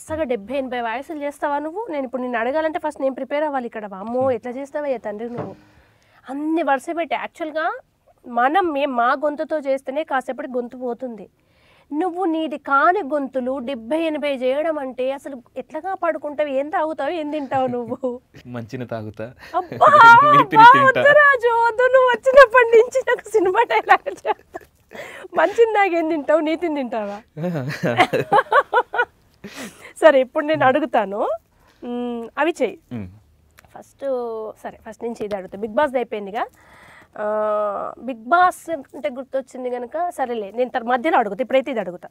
వరుసగా డెబ్బై ఎనభై వాయిస్లు చేస్తావా నువ్వు నేను ఇప్పుడు నేను అడగాలంటే ఫస్ట్ నేను ప్రిపేర్ అవ్వాలి ఇక్కడ అమ్మో hmm. ఎట్లా చేస్తావా ఏ తండ్రి నువ్వు అన్ని వరుస పెట్టి యాక్చువల్గా మనం మేము మా గొంతుతో చేస్తేనే కాసేపటి గొంతు పోతుంది నువ్వు నీది కాని గొంతులు డెబ్బై ఎనభై చేయడం అంటే అసలు ఎట్లాగా కాపాడుకుంటావు ఏం తాగుతావు ఏం తింటావు నువ్వు మంచిన తాగుతా రాజు వద్దు నువ్వు వచ్చినప్పటి నుంచి నాకు సినిమా డైలాగ్ మంచిని ఏం తింటావు నీతిని తింటావా సరే ఇప్పుడు నేను అడుగుతాను అవి చెయ్యి ఫస్ట్ సరే ఫస్ట్ నుంచి ఇది అడుగుతా బిగ్ బాస్ అయిపోయిందిగా బిగ్ బాస్ అంటే గుర్తొచ్చింది కనుక సరేలే నేను తన మధ్యలో అడుగుతా ఇప్పుడైతే ఇది అడుగుతా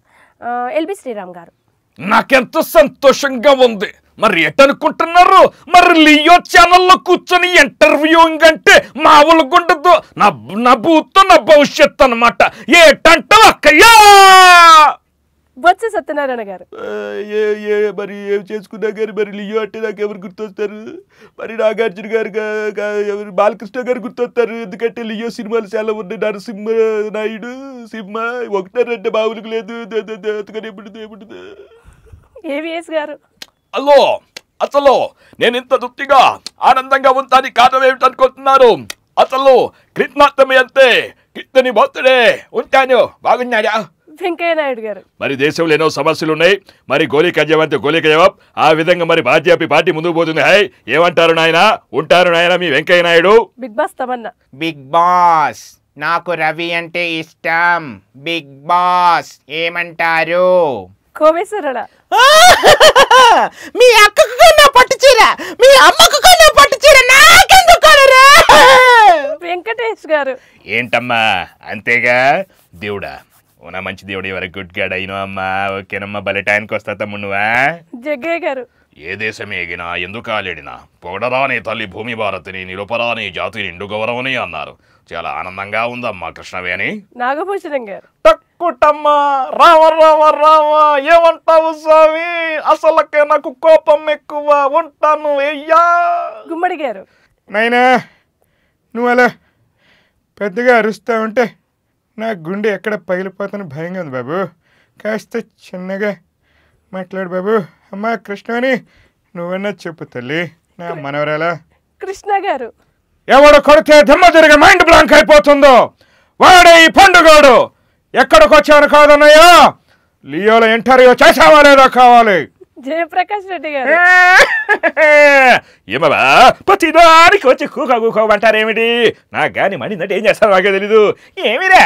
ఎల్బి శ్రీరామ్ గారు నాకెంత సంతోషంగా ఉంది మరి ఎటనుకుంటున్నారు మరి లియో ఛానల్లో కూర్చొని ఇంటర్వ్యూయింగ్ అంటే మామూలుగా ఉండదు నా నా బూత్ నా భవిష్యత్తు అనమాట ఏటంటే అక్కయ్యా బొత్స సత్యనారాయణ గారు ఏ ఏ మరి ఏం చేసుకున్నా గారు మరి లియో అంటే నాకు ఎవరు గుర్తొస్తారు మరి నాగార్జున గారు ఎవరు బాలకృష్ణ గారు గుర్తొస్తారు ఎందుకంటే లియో సినిమాలు చాలా ఉన్నాయి నరసింహ నాయుడు సింహ ఒకటే రెండు బావులకు లేదు అతను ఏవిఎస్ గారు అల్లో అసలు నేను ఇంత తృప్తిగా ఆనందంగా ఉంటాను కారణం ఏమిటనుకుంటున్నారు అసలు కృష్ణాష్టమి అంతే కృష్ణని భక్తుడే ఉంటాను బాగున్నాడా వెంకయ్య నాయుడు గారు మరి దేశంలో ఎన్నో సమస్యలు ఉన్నాయి మరి గోలీ అంటే గోలీ కజవాబ్ ఆ విధంగా మరి భాజపా పార్టీ ముందుకు పోతుంది హాయ్ ఏమంటారు నాయన ఉంటారు నాయన మీ Venkaiah Naidu big boss Tamannaah big boss నాకు రవి అంటే ఇష్టం బిగ్ బాస్ ఏమంటారు కోమేశ్వరుడా మీ అక్కకు కన్నా పట్టు చీర మీ అమ్మకు కన్నా పట్టు చీర నాకెందుకు వెంకటేష్ గారు ఏంటమ్మా అంతేగా దేవుడా అవునా మంచి దేవుడు ఎవరు గుడ్ గాడ్ అయినా అమ్మా ఓకేనమ్మా భలే టైంకి వస్తా తమ్ముడు నువ్వా జగ్గే గారు ఏ దేశం ఎగినా ఎందుకు కాలేడినా పొగడరాని తల్లి భూమి భారతిని నిలుపరాని జాతి నిండు గౌరవని అన్నారు చాలా ఆనందంగా ఉందమ్మా కృష్ణవేణి నాగభూషణం గారు తక్కుటమ్మా రావ రావ రావ ఏమంటావు స్వామి అసలకే నాకు కోపం ఎక్కువ ఉంటాను అయ్యా గుమ్మడి గారు నైనా నువ్వు అలా పెద్దగా అరుస్తా ఉంటే నా గుండె ఎక్కడ పగిలిపోతుంది భయంగా ఉంది బాబు కాస్త చిన్నగా మాట్లాడు బాబు అమ్మా కృష్ణ అని నువ్వన్నా చెప్పు తల్లి నా మనవరాలా కృష్ణ గారు ఎవడు కొడితే దిమ్మ తిరిగి మైండ్ బ్లాంక్ అయిపోతుందో వాడే ఈ పండుగోడు ఎక్కడికి వచ్చాను కాదన్నయ్యా లియోలో ఇంటర్వ్యూ చేసావా లేదో కావాలి జయప్రకాష్ రెడ్డి గారు ఏమవా ప్రతిదానికి వచ్చి కూక కూకోమంటారేమిటి నాకు గాని మణిందంటే ఏం చేస్తారో నాకే తెలీదు ఏమిరా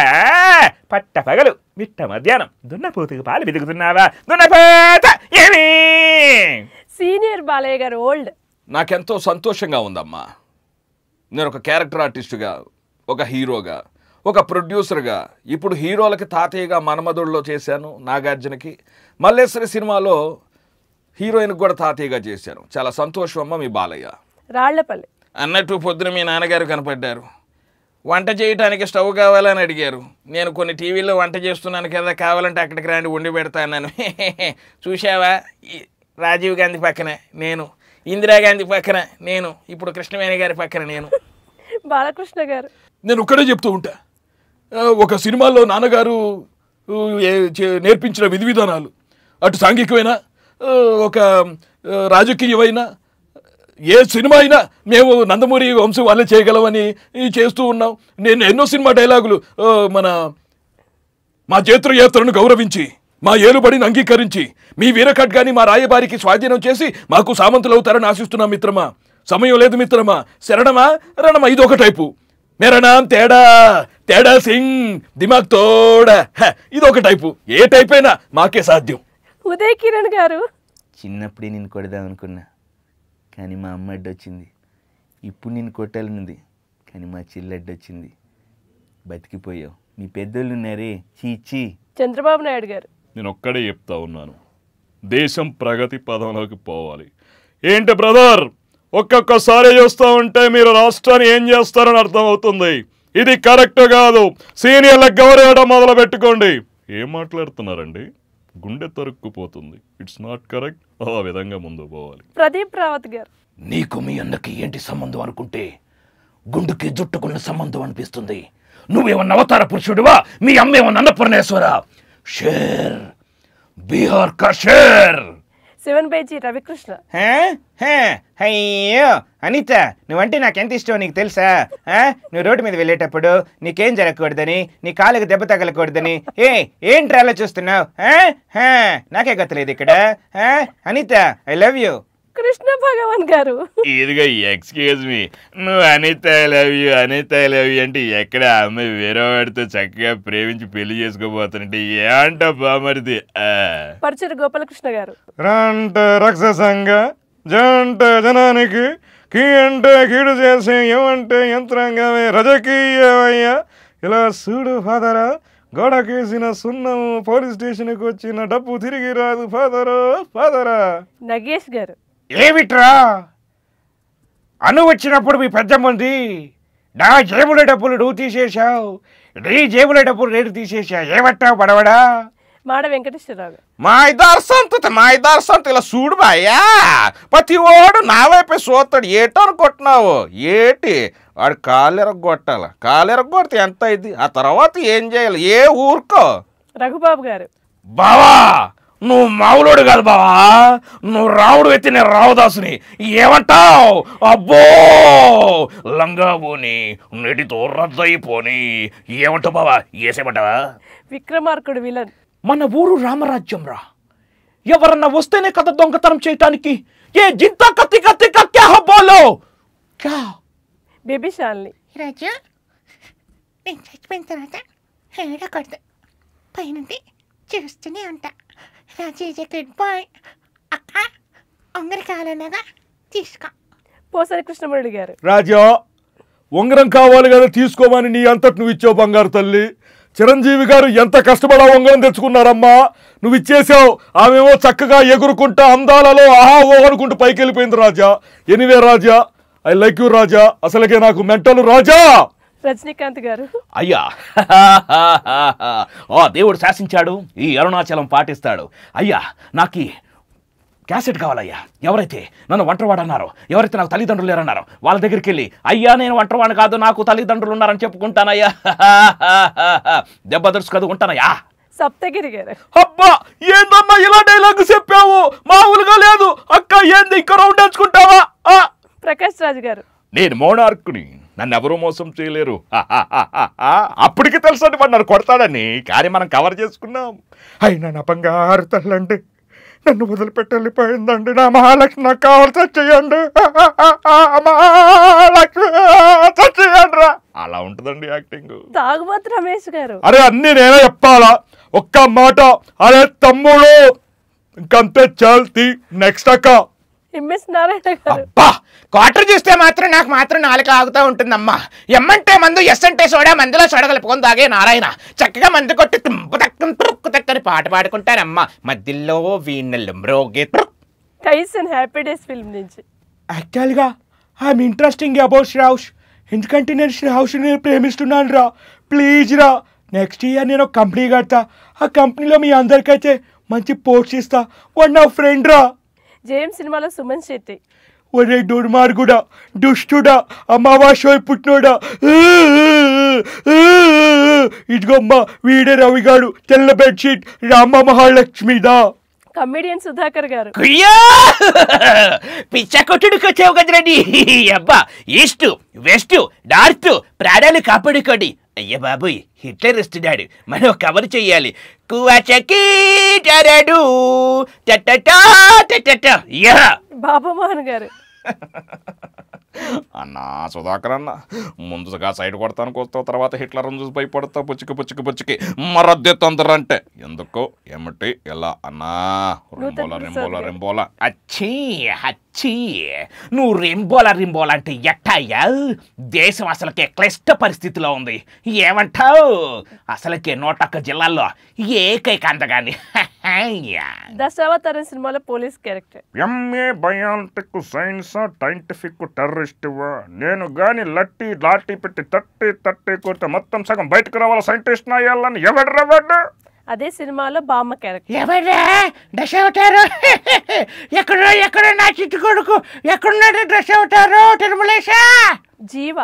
పట్ట పగలు మిట్ట మధ్యాహ్నం దున్నపోతుకు పాలు బిదుకుతున్నావా దున్నపోత ఏమి సీనియర్ బాలయ్య గారు ఓల్డ్ నాకెంతో సంతోషంగా ఉందమ్మా నేను ఒక క్యారెక్టర్ ఆర్టిస్టుగా ఒక హీరోగా ఒక ప్రొడ్యూసర్గా ఇప్పుడు హీరోలకి తాతయ్యగా మన్మధుడిలో చేశాను నాగార్జునకి మల్లేశ్వరి సినిమాలో హీరోయిన్ కూడా తాతయ్యగా చేశారు చాలా సంతోషం అమ్మ మీ బాలయ్య రాళ్లపల్లి అన్నట్టు పొద్దున మీ నాన్నగారు కనపడ్డారు వంట చేయటానికి స్టవ్ కావాలని అడిగారు నేను కొన్ని టీవీల్లో వంట చేస్తున్నాను కదా కావాలంటే అక్కడికి రాండి వండి పెడతాను చూసావా రాజీవ్ గాంధీ పక్కన నేను ఇందిరాగాంధీ పక్కన నేను ఇప్పుడు కృష్ణవేణి గారి పక్కన నేను బాలకృష్ణ గారు నేను ఒక్కడే చెప్తూ ఉంటా ఒక సినిమాలో నాన్నగారు నేర్పించిన విధి విధానాలు అటు సాంఘికమైన ఒక రాజకీయమైన ఏ సినిమా అయినా మేము నందమూరి వంశం వాళ్ళే చేయగలమని చేస్తూ ఉన్నాం నేను ఎన్నో సినిమా డైలాగులు మన మా చేతృయాత్రను గౌరవించి మా ఏలుబడిని అంగీకరించి మీ కానీ మా రాయబారికి స్వాధీనం చేసి మాకు సామంతులు అవుతారని ఆశిస్తున్నాం మిత్రమా సమయం లేదు మిత్రమా శరణమా రణమా ఇది ఒక టైపు మెరణం తేడా తేడా సింగ్ దిమాక్ తోడా ఇది ఒక టైపు ఏ టైప్ అయినా మాకే సాధ్యం ఉదయ్ కిరణ్ గారు చిన్నప్పుడే నేను కొడదాం అనుకున్నా కానీ మా అమ్మ అడ్డొచ్చింది ఇప్పుడు నేను కొట్టాలనుంది కానీ మా చెల్లి అడ్డొచ్చింది బతికిపోయావు మీ పెద్దోళ్ళు ఉన్నారే చీచి చంద్రబాబు నాయుడు గారు నేను ఒక్కడే చెప్తా ఉన్నాను దేశం ప్రగతి పదంలోకి పోవాలి ఏంటి బ్రదర్ ఒక్కొక్కసారి చూస్తూ ఉంటే మీరు రాష్ట్రాన్ని ఏం చేస్తారని అర్థమవుతుంది ఇది కరెక్ట్ కాదు సీనియర్లకు గౌరవడం మొదలు పెట్టుకోండి ఏం మాట్లాడుతున్నారండి గుండె తరుక్కుపోతుంది ఇట్స్ నాట్ కరెక్ట్ ఆ విధంగా ముందు పోవాలి ప్రదీప్ రావత్ గారు నీకు మీ అన్నకి ఏంటి సంబంధం అనుకుంటే గుండుకి జుట్టుకున్న సంబంధం అనిపిస్తుంది నువ్వేమన్నా అవతార పురుషుడివా మీ అమ్మేమన్నా అన్నపూర్ణేశ్వర షేర్ బీహార్ కా షేర్ శివన్ బేజీ రవికృష్ణ అయ్యో అనిత నువ్వంటే నాకెంత ఇష్టం నీకు తెలుసా నువ్వు రోడ్డు మీద వెళ్ళేటప్పుడు నీకేం జరగకూడదని నీ కాలుకి దెబ్బ తగలకూడదని ఏ ఏంట్రాలో చూస్తున్నావు నాకే గతలేదు ఇక్కడ Anitha I love you Krishna Bhagwan గారు ఇదిగో ఎక్స్క్యూజ్ మీ నువ్వు Anitha I love you Anitha love you అంటే ఎక్కడ అమ్మాయి వేరే వాడితో చక్కగా ప్రేమించి పెళ్లి చేసుకోబోతుంటే ఏంట బామరిది పరిచర్ గోపాలకృష్ణ గారు రాంట రక్షసంగా జంట జనానికి కీ అంటే కీడు చేసి ఏమంటే యంత్రాంగమే రజకీయమయ్యా ఇలా సూడు ఫాదరా గోడకేసిన సున్నము పోలీస్ స్టేషన్కి వచ్చిన డబ్బు తిరిగి రాదు ఫాదరా ఫాదరా నగేష్ గారు ఏమిట్రా అను వచ్చినప్పుడు మీ పెద్దమ్మంది నా జేబుల డబ్బులు నువ్వు తీసేశావు నీ జేబుల డబ్బులు నేను తీసేశావు ఏమంటావు బడవడా మాడ వెంకటేశ్వరరావు మా ఇద్దరు సంతత మా ఇద్దరు సంత ఇలా చూడు బాయ్యా ప్రతి ఓడు నా వైపే సోతాడు ఏటో అనుకుంటున్నావు ఏటి వాడు కాలెరగొట్టాల కాలెరగొడితే ఎంత ఇది ఆ తర్వాత ఏం చేయాలి ఏ ఊరుకో రఘుబాబు గారు బావా నువ్వు మావులోడు కాదు బావా నువ్వు రావుడు అయితే నేను రావదాసుని ఏమంటావు అబ్బో లంగా పోని నెటితో రద్దయిపోని ఏమంటావు బావా ఏసేమంటావా విక్రమార్కుడు విలన్ మన ఊరు రామరాజ్యం రా ఎవరన్నా వస్తేనే కథ దొంగతనం చేయటానికి ఏ జింత కత్తి కత్తి కత్తి హబ్బోలో బేబీ షాల్ని రాజు నేను చచ్చిపోయిన తర్వాత హేడ కొడతా పైనుండి చూస్తూనే ఉంటా బాయ్ అక్క ఉంగరం కావాలన్నగా తీసుకో కృష్ణమురళి గారు రాజా ఉంగరం కావాలి కదా తీసుకోమని నీ అంతటి నువ్వు ఇచ్చావు బంగారు తల్లి చిరంజీవి గారు ఎంత కష్టపడా ఉంగరం తెచ్చుకున్నారమ్మా నువ్వు ఇచ్చేసావు ఆమెమో చక్కగా ఎగురుకుంటా అందాలలో ఆహా ఓ అనుకుంటూ పైకి వెళ్ళిపోయింది Raja anyway Raja I like you Raja అసలుకే నాకు మెంటలు రాజా రజనీకాంత్ గారు అయ్యా ఓ దేవుడు శాసించాడు ఈ అరుణాచలం పాటిస్తాడు అయ్యా నాకు క్యాసెట్ కావాలయ్యా ఎవరైతే నన్ను ఒంటరివాడన్నారో ఎవరైతే నాకు తల్లిదండ్రులు లేరన్నారో వాళ్ళ దగ్గరికి వెళ్ళి అయ్యా నేను ఒంటరివాడు కాదు నాకు తల్లిదండ్రులు ఉన్నారని చెప్పుకుంటానయ్యా దెబ్బ దొరుసు కదా ఉంటానయ్యా సప్తగిరి గారు అబ్బా ఏందమ్మా ఇలా డైలాగ్ చెప్పావు మామూలుగా లేదు అక్క ఏంది ఇక్కడ రౌండ్ ప్రకాష్ రాజు గారు నేను మోనార్కుని నన్ను ఎవరూ మోసం చేయలేరు అప్పటికి అండి వాడు నన్ను కొడతాడని కానీ మనం కవర్ చేసుకున్నాం అయినా నా బంగారు తల్లండి నన్ను వదిలిపెట్టలిపోయిందండి నా మహాలక్ష్మి నాకు కావాల్సి చేయండి మహాలక్ష్మి చేయండి అలా ఉంటుందండి యాక్టింగ్ తాగుబోతు రమేష్ గారు అరే అన్ని నేనే చెప్పాలా ఒక్క మాట అరే తమ్ముడు ఇంకంతే చల్తి నెక్స్ట్ అక్క అబ్బా క్వార్టర్ చూస్తే మాత్రం నాకు మాత్రం నాలుక ఆగుతూ ఉంటుందమ్మా ఎమ్మంటే మందు ఎస్ అంటే సోడా మందులో సోడా కలుపుకొని తాగే నారాయణ చక్కగా మందు కొట్టి తుంపు తక్కం తురుక్కు తక్కని పాట పాడుకుంటానమ్మా మధ్యలో వీణలు ఫిల్మ్ నుంచి యాక్చువల్గా ఐఎమ్ ఇంట్రెస్టింగ్ అబౌట్ శ్రీహౌష్ ఎందుకంటే నేను శ్రీహౌష్ని ప్రేమిస్తున్నాను రా ప్లీజ్ రా నెక్స్ట్ ఇయర్ నేను ఒక కంపెనీ కడతా ఆ కంపెనీలో మీ అందరికైతే మంచి పోస్ట్ ఇస్తా వాడు నా ఫ్రెండ్ రా జయం సినిమాలో సుమన్ శెట్టి ఒరే దుర్మార్గుడా దుష్టుడా అమావాస్య పుట్టినోడా ఇదిగోమ్మ వీడే రవిగాడు తెల్ల బెడ్షీట్ రామ మహాలక్ష్మిదా కమెడియన్ సుధాకర్ గారు పిచ్చ కొట్టుడికి వచ్చావు కదరండి అబ్బా ఈస్ట్ వెస్ట్ నార్త్ ప్రాణాలు కాపాడుకోండి అయ్య బాబు హిట్లర్ ఇస్తున్నాడు మనం కవర్ చెయ్యాలి కువచకీటరడు యా బాబు మోహన్ గారు అన్నా సుధాకర్ అన్న ముందుగా సైడ్ కొడతాను వస్తావు తర్వాత హిట్లర్ చూసి భయపడతావు పుచ్చికి పుచ్చికి పుచ్చికి మరద్దే తొందర అంటే ఎందుకు ఏమిటి ఎలా అన్నా రెంబోలా రెంబోలా రెంబోలా అచ్చీ పిచ్చి నువ్వు రింబోల రింబోల అంటే ఎట్టయ్యా దేశం అసలుకే క్లిష్ట పరిస్థితిలో ఉంది ఏమంటావు అసలుకే నూట జిల్లాల్లో ఏకైక అందగాని దశావతార సినిమాలో police character MA biologic science scientific terrorist నేను గాని లట్టి లాట్టి పెట్టి తట్టి తట్టి కొడితే మొత్తం సగం బయటకు రావాలి సైంటిస్ట్ నాయాలని ఎవడు అదే సినిమాలో బామ్మ క్యారెక్టర్ ఎవరే దశ అవుతారు ఎక్కడో ఎక్కడో నా చిట్టు కొడుకు ఎక్కడున్నాడు దశ జీవ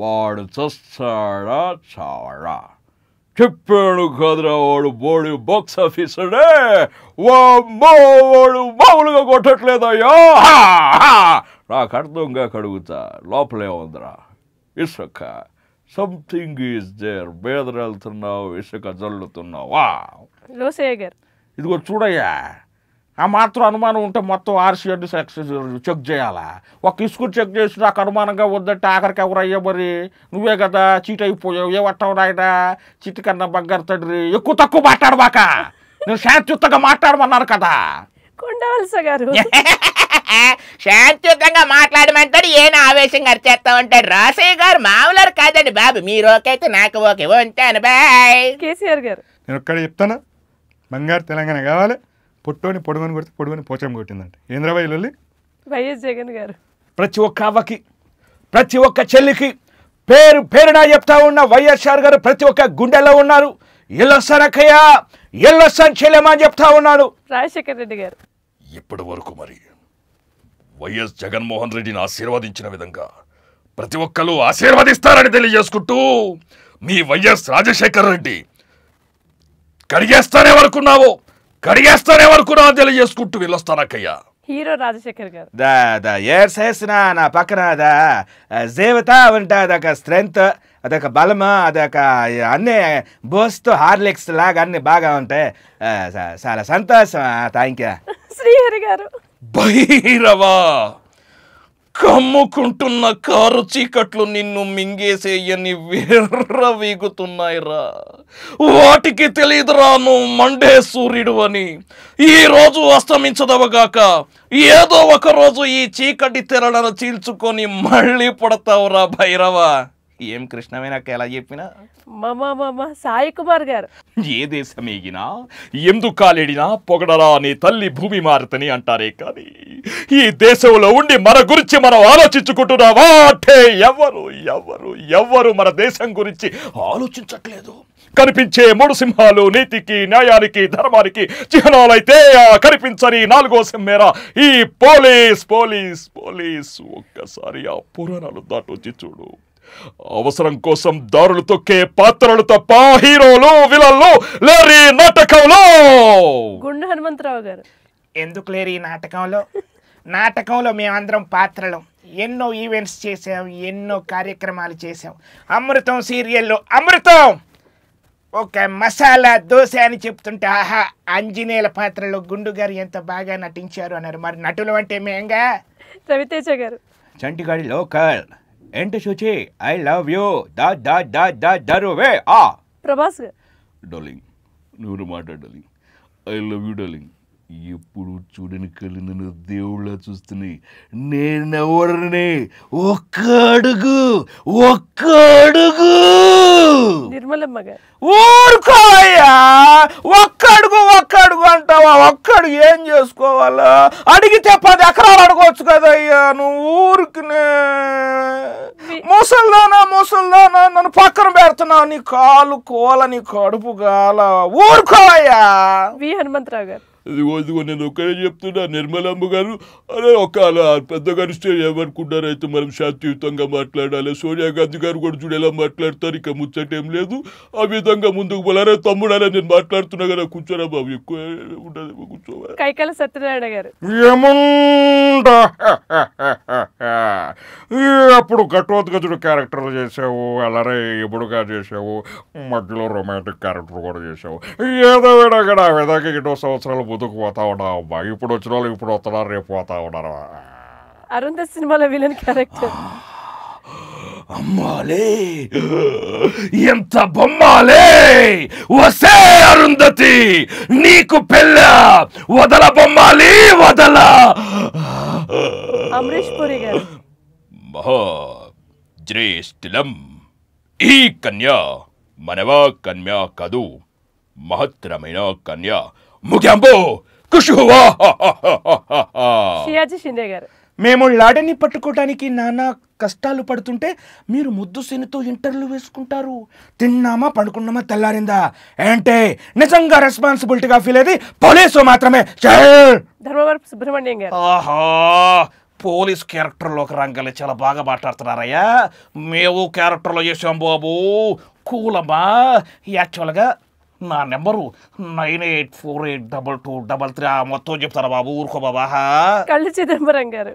వాడు చస్తాడా చావడా చెప్పాడు కదరా వాడు బోడి బాక్స్ ఆఫీసరే వాడు మామూలుగా కొట్టట్లేదయ్యా నాకు అర్థంగా కడుగుతా లోపలే ఉందిరా ఇసుక్క సంథింగ్ ఈజ్ దేర్ బేదర వెళ్తున్నావు ఇసుక జల్లుతున్నావా గారు ఇదిగో చూడయ్యా ఆ మాత్రం అనుమానం ఉంటే మొత్తం ఆర్సీఎన్ సక్సెస్ చెక్ చేయాలా ఒక ఇసుకు చెక్ చేసి నాకు అనుమానంగా వద్దంటే ఆఖరికి ఎవరయ్యా మరి నువ్వే కదా చీట్ అయిపోయావు ఏమంటావు నాయన చీటి కన్నా బంగారు తండ్రి ఎక్కువ తక్కువ మాట్లాడబాక నేను శాంతియుతంగా మాట్లాడమన్నారు కదా కొండవలస గారు శాంతియుతంగా మాట్లాడమంటాడు ఏం ఆవేశంగా ఖర్చేస్తావు అంటాడు రాసయ్య గారు మామూలు కాదండి బాబు మీరు ఓకైతే నాకు ఓకే ఉంటాను బాయ్ కేసీఆర్ గారు నేను ఒక్కడ చెప్తానా బంగారు తెలంగాణ కావాలి పొట్టుని పొడుగుని కొడితే పొడుగుని పోచం కొట్టిందంట ఏంద్రబాయ్ వెళ్ళి వైఎస్ జగన్ గారు ప్రతి ఒక్క అవ్వకి ప్రతి ఒక్క చెల్లికి పేరు పేరున చెప్తా ఉన్న వైఎస్ఆర్ గారు ప్రతి ఒక్క గుండెలో ఉన్నారు ఇల్లసరకయ్యా ఇళ్ళ సంచలమా చెప్తా ఉన్నాడు రాజశేఖర రెడ్డి గారు ఇప్పటి వరకు మరి వైఎస్ జగన్మోహన్ రెడ్డిని ఆశీర్వదించిన విధంగా ప్రతి ఒక్కరు ఆశీర్వదిస్తారని తెలియజేసుకుంటూ మీ వైఎస్ రాజశేఖర రెడ్డి కడిగేస్తానే వరకున్నావు కడిగేస్తానే వరకున్నావు తెలియజేసుకుంటూ వెళ్ళొస్తానక్కయ్యా హీరో రాజశేఖర్ గారు దా ఏర్సేసిన నా పక్కన దా జీవిత ఉంటే అదొక స్ట్రెంగ్త్ అదొక బలం అదొక అన్ని బోస్త్ హార్లిక్స్ లాగా అన్ని బాగా ఉంటాయి చాలా సంతోషం థ్యాంక్ యూ శ్రీహరి గారు భైరవా కమ్ముకుంటున్న కారు చీకట్లు నిన్ను మింగేసేయని వీగుతున్నాయిరా వాటికి తెలియదురా మండే సూర్యుడు అని ఈరోజు అస్తమించదవగాక ఏదో ఒకరోజు ఈ చీకటి తెరలను చీల్చుకొని మళ్ళీ పడతావురా భైరవా ఏం కృష్ణమే నాకు ఎలా చెప్పినా సాయి కుమార్ గారు ఏ దేశం ఏగినా ఎందుకు కాలేడినా పొగడరా నీ తల్లి భూమి మారుతని అంటారే కానీ ఈ దేశంలో ఉండి మన గురించి మనం ఆలోచించుకుంటున్నావా అంటే ఎవరు ఎవరు ఎవరు మన దేశం గురించి ఆలోచించట్లేదు కనిపించే మూడు సింహాలు నీతికి న్యాయానికి ధర్మానికి చిహ్నాలైతే కనిపించని నాలుగో సింహేర ఈ పోలీస్ పోలీస్ పోలీస్ ఒక్కసారి ఆ పురాణాలు దాటొచ్చి చూడు అవసరం కోసం దారులు తొక్కే పాత్రలు తప్ప హీరోలు విలన్లు లేరీ నాటకంలో గుండె హనుమంతరావు గారు ఎందుకు లేరు ఈ నాటకంలో నాటకంలో మేమందరం పాత్రలు ఎన్నో ఈవెంట్స్ చేసాం ఎన్నో కార్యక్రమాలు చేసాం అమృతం సీరియల్లో అమృతం ఒక మసాలా దోశ అని చెప్తుంటే ఆహా అంజనేయుల పాత్రలో గుండు గారు ఎంత బాగా నటించారు అన్నారు మరి నటులు అంటే మేంగా రవితేజ గారు చంటిగాడి లోకల్ ఏంటి శుచి ఐ లవ్ యూ దా దా దా దా దరువే ఆ ప్రభాస్ డార్లింగ్ నువ్వు మాట్లాడాలి ఐ లవ్ యూ డార్లింగ్ ఎప్పుడు చూడని కళ్ళు నన్ను దేవుళ్ళ చూస్తున్నాయి నేనెవరిని ఒక్క అడుగు ఒక్క అడుగు నిర్మలమ్మ ఊరుకోవయ్యా ఒక్క అడుగు ఒక్క అడుగు అంటావా ఒక్కడు ఏం చేసుకోవాలా అడిగితే పది ఎకరాలు అడగవచ్చు కదయ్యా నువ్వు ఊరికినే ముసల్లోనా ముసల్లోనా నన్ను పక్కన పెడుతున్నావు నీ కాలు కోల నీ కడుపు గాల ఊరుకోవయ్యా వి హనుమంతరావు గారు ఇదిగో ఇదిగో నేను ఒకరే చెప్తున్నా నిర్మలమ్మ గారు అరే ఒక పెద్ద గరిష్ట ఏమనుకున్నారైతే మనం శాంతియుతంగా మాట్లాడాలి సోనియా గాంధీ గారు కూడా చూడు ఎలా మాట్లాడతారు ఇక ముచ్చటేం లేదు ఆ విధంగా ముందుకు పోలారే తమ్ముడు అలా నేను మాట్లాడుతున్నా కదా కూర్చోరా బాబు ఎక్కువ ఉండదు కూర్చోవాలి కైకాల సత్యనారాయణ గారు ఏముందా క్యారెక్టర్లు చేసావు అలరే ఎప్పుడుగా చేసావు మధ్యలో రొమాంటిక్ క్యారెక్టర్ కూడా చేసావు ఏదో విడగడ విధాకి ఇటో సంవత్సరాలు ముందుకు పోతా అమ్మా ఇప్పుడు వచ్చిన వాళ్ళు ఇప్పుడు వస్తున్నారు రేపు పోతా ఉన్నారు అరుంధ సినిమాలో విలన్ క్యారెక్టర్ అమ్మాలే ఎంత బొమ్మాలే వసే అరుంధతి నీకు పెళ్ళ వదల బొమ్మాలి వదల అమరీష్ పురి మహా ఈ కన్య మనవా కన్య కదు మహత్తరమైన కన్య ముగ్యాంబు కుషువా షిండే గారు మేము లాడని పట్టుకోవడానికి నానా కష్టాలు పడుతుంటే మీరు ముద్దు సినితో ఇంటర్వ్యూ వేసుకుంటారు తిన్నామా పడుకున్నామా తెల్లారిందా ఏంటే నిజంగా రెస్పాన్సిబిలిటీగా ఫీల్ అయ్యేది పోలీసు మాత్రమే ధర్మవరపు సుబ్రహ్మణ్యం ఆహా పోలీస్ క్యారెక్టర్లోకి రంగలే చాలా బాగా మాట్లాడుతున్నారయ్యా మేము క్యారెక్టర్లో చేసాం బాబు కూలమా యాక్చువల్గా నా number nine eight four eight double two double three ఆ మొత్తం చెప్తారా బాబు ఊరుకో బాబా కళ్ళు చిదంబరం గారు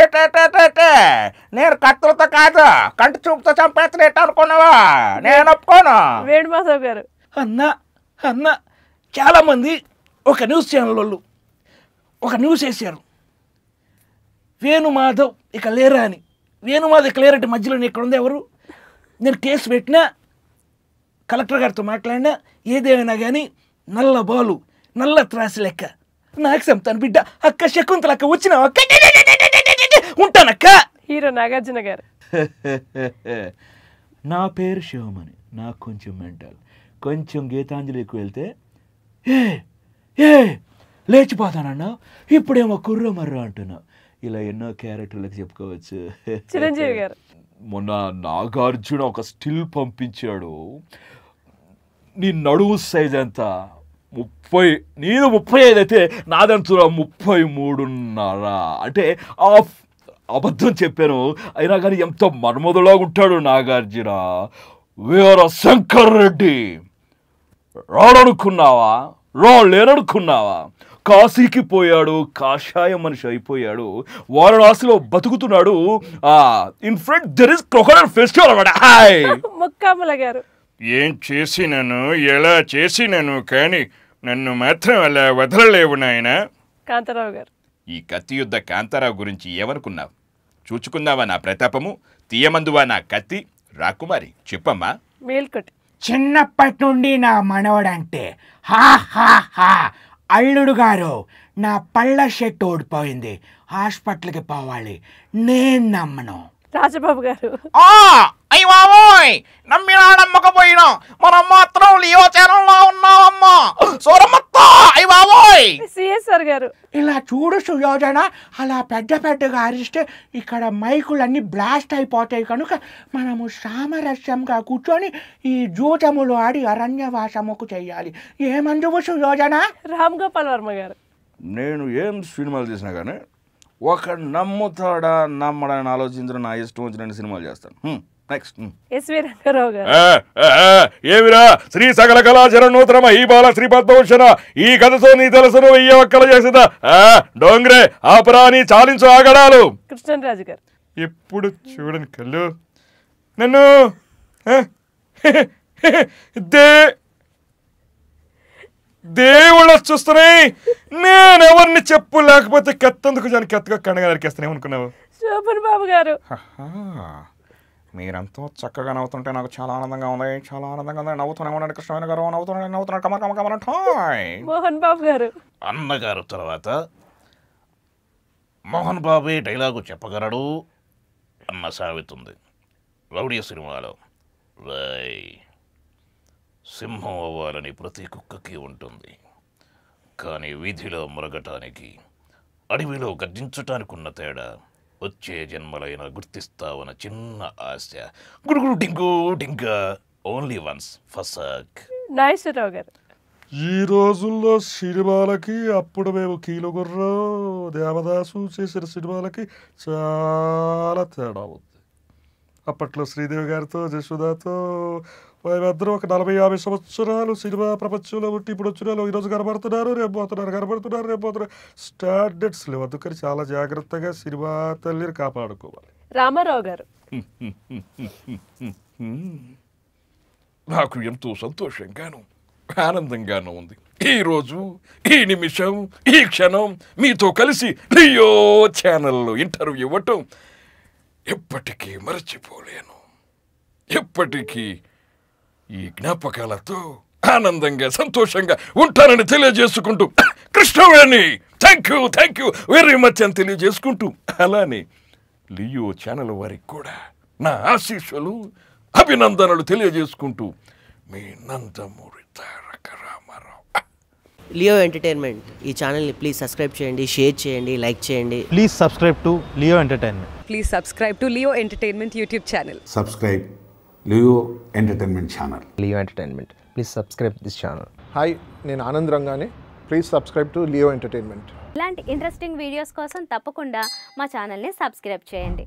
ఏటేటేటేటే నేను కత్తులతో కాదు కంటి చూపుతో చంపేస్తాను ఎట్ అనుకున్నావా నేను ఒప్పుకోను వేణుమాధవ్ గారు అన్న అన్న చాలామంది ఒక న్యూస్ ఛానల్ వాళ్ళు ఒక న్యూస్ వేశారు వేణుమాధవ్ ఇక లేరా అని వేణుమాధవ్ ఇక లేరంటే మధ్యలో ఇక్కడ ఉంది ఎవరు నేను కేసు పెట్టినా కలెక్టర్ గారితో మాట్లాడినా ఏదేమైనా కానీ నల్ల బాలు నల్ల త్రాసు లెక్క నాకు చెప్తాను బిడ్డ అక్క శకుంతలక్క వచ్చిన అక్క ఉంటానక్క హీరో నాగార్జున గారు నా పేరు శివమణి నాకు కొంచెం మెంటల్ కొంచెం గీతాంజలికి వెళ్తే ఏ ఏ లేచిపోతానన్న ఇప్పుడేమో కుర్ర మర్ర అంటున్నా ఇలా ఎన్నో క్యారెక్టర్లకు చెప్పుకోవచ్చు చిరంజీవి గారు మొన్న నాగార్జున ఒక స్టిల్ పంపించాడు నీ నడువు సైజ్ ఎంత ముప్పై నేను ముప్పై ఐదు అయితే నాదంతురా ముప్పై మూడున్నర అంటే ఆఫ్ అబద్ధం చెప్పాను అయినా కానీ ఎంతో మర్మదులా ఉంటాడు నాగార్జున వీర శంకర్ రెడ్డి రాడనుకున్నావా రా కాశీకి పోయాడు కాషాయ మనిషి అయిపోయాడు వారణాసిలో బతుకుతున్నాడు in front there is crocodile festival అన్నమాట హాయ్ ముక్కాముల గారు ఏం చేసినను ఎలా చేసినను కానీ నన్ను మాత్రం అలా వదలలేవు నాయన కాంతారావు గారు ఈ కత్తి యుద్ధ కాంతారావు గురించి ఏమనుకున్నావు చూచుకుందావా నా ప్రతాపము తీయమందువా నా కత్తి రాకుమారి చెప్పమ్మా మేల్కొట్టి చిన్నప్పటి నుండి నా మనవడంటే హా హా హా అల్లుడు గారు నా పళ్ళ షెట్ ఓడిపోయింది హాస్పిటల్కి పోవాలి నేను నమ్మను రాజబాబు గారు అయ్యి బాబోయ్ నమ్మినా నమ్మకపోయినా మనం మాత్రం లియో ఛానల్లో ఉన్నామమ్మా సూరమత్త బాబోయ్ గారు ఇలా చూడు సుయోజన అలా పెద్ద పెద్దగా అరిస్తే ఇక్కడ మైకులన్నీ బ్లాస్ట్ అయిపోతాయి కనుక మనము సామరస్యంగా కూర్చొని ఈ జూటములు ఆడి అరణ్యవాసముకు చెయ్యాలి ఏమందువు సుయోజన రామ్ గోపాల్ వర్మ గారు నేను ఏం సినిమాలు తీసినా కానీ ఒకడు నమ్ముతాడా నమ్మడని ఆలోచించడం నా ఇష్టం వచ్చిన సినిమాలు చేస్తాను నెక్స్ట్ ఎస్వి ఏమిరా శ్రీ సకల కళాచర నూతన మహీబాల శ్రీ పద్మభూషణ ఈ కథతో నీ తెలుసును వెయ్యి ఒక్కలు చేసిందా డోంగ్రే ఆపరాని చాలించు ఆగడాలు కృష్ణరాజు గారు ఎప్పుడు చూడని కళ్ళు నన్ను ఇద్దే దేవుళ్ళు చూస్తున్నాయి నేను ఎవరిని చెప్పు లేకపోతే కెత్తందుకు జాని కెత్తగా కండగా నరికేస్తాను ఏమనుకున్నావు సూపర్ బాబు గారు మీరంతా చక్కగా నవ్వుతుంటే నాకు చాలా ఆనందంగా ఉంది చాలా ఆనందంగా ఉంది నవ్వుతూనే ఉండండి కృష్ణమైన గారు నవ్వుతున్నాడు నవ్వుతున్నాడు కమ కమ కమ ఠాయ్ మోహన్ బాబు గారు అన్నగారు తర్వాత మోహన్ బాబే డైలాగు చెప్పగలడు అన్న సావితుంది రౌడీ సినిమాలో వై సింహం అవ్వాలని ప్రతి కుక్కకి ఉంటుంది కానీ వీధిలో మురగటానికి అడవిలో గర్జించటానికి ఉన్న తేడా వచ్చే జన్మలైన గుర్తిస్తావన్న చిన్న ఆశ గుడుగుడు టింకు టింకా ఓన్లీ వన్స్ ఫసక్ నాగేశ్వరరావు గారు ఈ రోజుల్లో సినిమాలకి అప్పుడు మేము కీలుగుర్ర దేవదాసు చేసిన సినిమాలకి చాలా తేడా ఉంది అప్పట్లో శ్రీదేవి గారితో జశోదాతో మేమందరం ఒక నలభై యాభై సంవత్సరాలు సినిమా ప్రపంచంలో ఉంటే ఇప్పుడు వచ్చిన ఈరోజు కనబడుతున్నారు రేపు పోతున్నారు కనబడుతున్నారు రేపు పోతున్నారు స్టాండర్డ్స్ లేవు అందుకని చాలా జాగ్రత్తగా సినిమా తల్లిని కాపాడుకోవాలి రామారావు గారు నాకు ఎంతో సంతోషంగాను ఆనందంగానూ ఉంది ఈరోజు ఈ నిమిషం ఈ క్షణం మీతో కలిసి రియో ఛానల్లో ఇంటర్వ్యూ ఇవ్వటం ఎప్పటికీ మరచిపోలేను ఎప్పటికీ ఈ జ్ఞాపకాలతో ఆనందంగా సంతోషంగా ఉంటానని తెలియజేసుకుంటూ Krishnaveni thank you thank you very much అని తెలియజేసుకుంటూ అలానే లియో ఛానల్ వారికి కూడా నా ఆశీస్సులు అభినందనలు తెలియజేసుకుంటూ మీ నందమూరి తారక రామారావు లియో ఎంటర్టైన్మెంట్ ఈ ఛానల్ని ప్లీజ్ సబ్స్క్రైబ్ చేయండి షేర్ చేయండి లైక్ చేయండి please subscribe to Leo entertainment please subscribe to Leo entertainment YouTube channel subscribe Leo entertainment channel Leo entertainment please subscribe this channel hi నేను ఆనంద్ రంగానే please subscribe to Leo entertainment ఇలాంటి interesting videos కోసం తప్పకుండా మా ఛానల్ని subscribe చేయండి